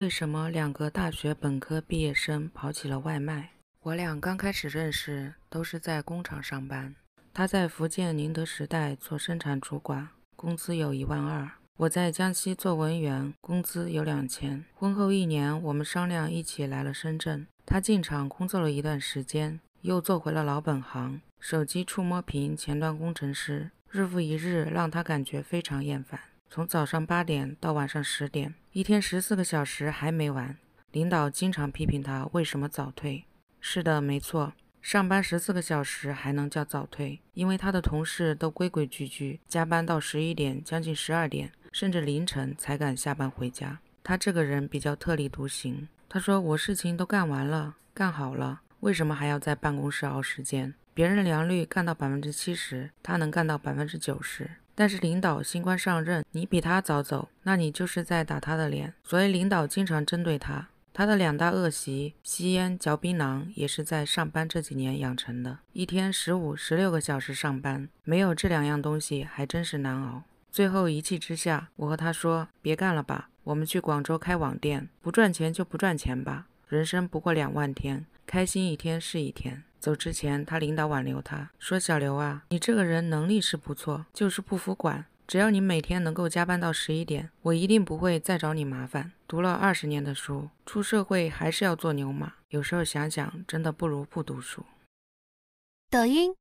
为什么两个大学本科毕业生跑起了外卖？我俩刚开始认识，都是在工厂上班。他在福建宁德时代做生产主管，工资有一万二；我在江西做文员，工资有两千。婚后一年，我们商量一起来了深圳。他进厂工作了一段时间，又做回了老本行——手机触摸屏前端工程师，日复一日，让他感觉非常厌烦。从早上八点到晚上十点，一天十四个小时还没完。领导经常批评他为什么早退。是的，没错，上班十四个小时还能叫早退？因为他的同事都规规矩矩，加班到十一点、将近十二点，甚至凌晨才敢下班回家。他这个人比较特立独行。他说：“我事情都干完了，干好了，为什么还要在办公室熬时间？别人良率干到百分之七十，他能干到百分之九十。”但是领导新官上任，你比他早走，那你就是在打他的脸，所以领导经常针对他。他的两大恶习，吸烟、嚼槟榔，也是在上班这几年养成的。一天十五、十六个小时上班，没有这两样东西还真是难熬。最后一气之下，我和他说别干了吧，我们去广州开网店，不赚钱就不赚钱吧。人生不过两万天，开心一天是一天。走之前，他领导挽留他，说：“小刘啊，你这个人能力是不错，就是不服管。只要你每天能够加班到十一点，我一定不会再找你麻烦。”读了二十年的书，出社会还是要做牛马。有时候想想，真的不如不读书。抖音。